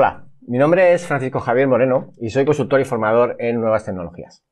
Hola, mi nombre es Francisco Javier Moreno y soy consultor y formador en nuevas tecnologías.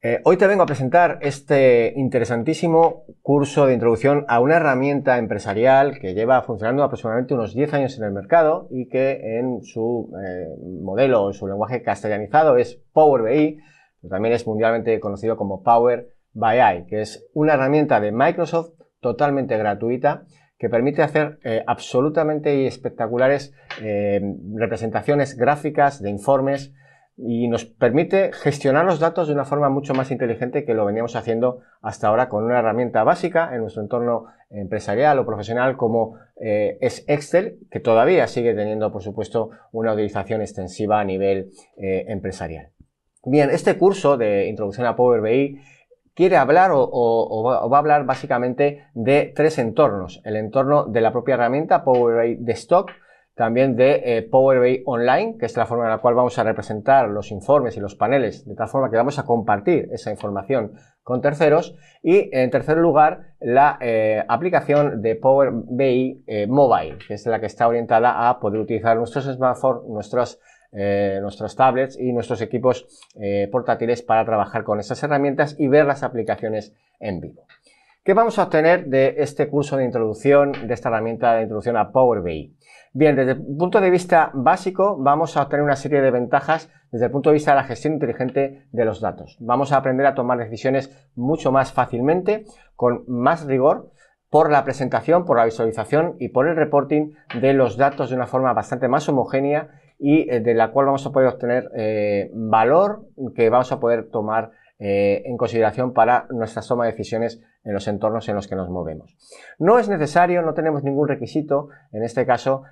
Eh, hoy te vengo a presentar este interesantísimo curso de introducción a una herramienta empresarial que lleva funcionando aproximadamente unos 10 años en el mercado y que en su eh, modelo en su lenguaje castellanizado es Power BI, pero también es mundialmente conocido como Power BI, que es una herramienta de Microsoft totalmente gratuita que permite hacer eh, absolutamente espectaculares eh, representaciones gráficas de informes y nos permite gestionar los datos de una forma mucho más inteligente que lo veníamos haciendo hasta ahora con una herramienta básica en nuestro entorno empresarial o profesional como eh, es Excel, que todavía sigue teniendo, por supuesto, una utilización extensiva a nivel empresarial. Bien, este curso de introducción a Power BI quiere hablar o, va a hablar básicamente de tres entornos. El entorno de la propia herramienta Power BI de stock, también de eh, Power BI Online, que es la forma en la cual vamos a representar los informes y los paneles, de tal forma que vamos a compartir esa información con terceros. Y en tercer lugar, la eh, aplicación de Power BI eh, Mobile, que es la que está orientada a poder utilizar nuestros smartphones, nuestras eh, nuestros tablets y nuestros equipos eh, portátiles para trabajar con esas herramientas y ver las aplicaciones en vivo. ¿Qué vamos a obtener de este curso de introducción, de esta herramienta de introducción a Power BI? Bien, desde el punto de vista básico vamos a obtener una serie de ventajas desde el punto de vista de la gestión inteligente de los datos. Vamos a aprender a tomar decisiones mucho más fácilmente, con más rigor, por la presentación, por la visualización y por el reporting de los datos de una forma bastante más homogénea y eh, de la cual vamos a poder obtener eh, valor que vamos a poder tomar eh, en consideración para nuestras toma de decisiones en los entornos en los que nos movemos. No es necesario, no tenemos ningún requisito, en este caso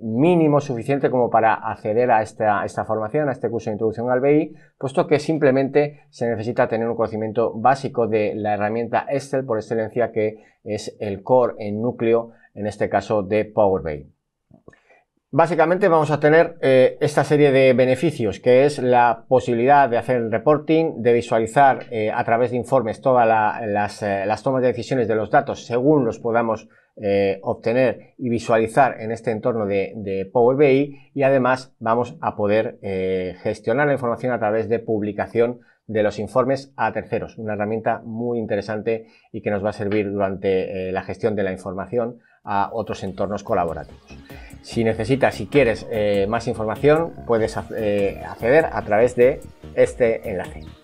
mínimo suficiente como para acceder a esta, esta, formación, a este curso de introducción al BI, puesto que simplemente se necesita tener un conocimiento básico de la herramienta Excel por excelencia que es el core, en núcleo, en este caso de Power BI. Básicamente vamos a tener eh, esta serie de beneficios, que es la posibilidad de hacer reporting, de visualizar eh, a través de informes todas eh, las, tomas de decisiones de los datos según los podamos obtener y visualizar en este entorno de, de, Power BI y además vamos a poder gestionar la información a través de publicación de los informes a terceros, una herramienta muy interesante y que nos va a servir durante la gestión de la información a otros entornos colaborativos. Si necesitas, si quieres eh, más información, puedes eh, acceder a través de este enlace.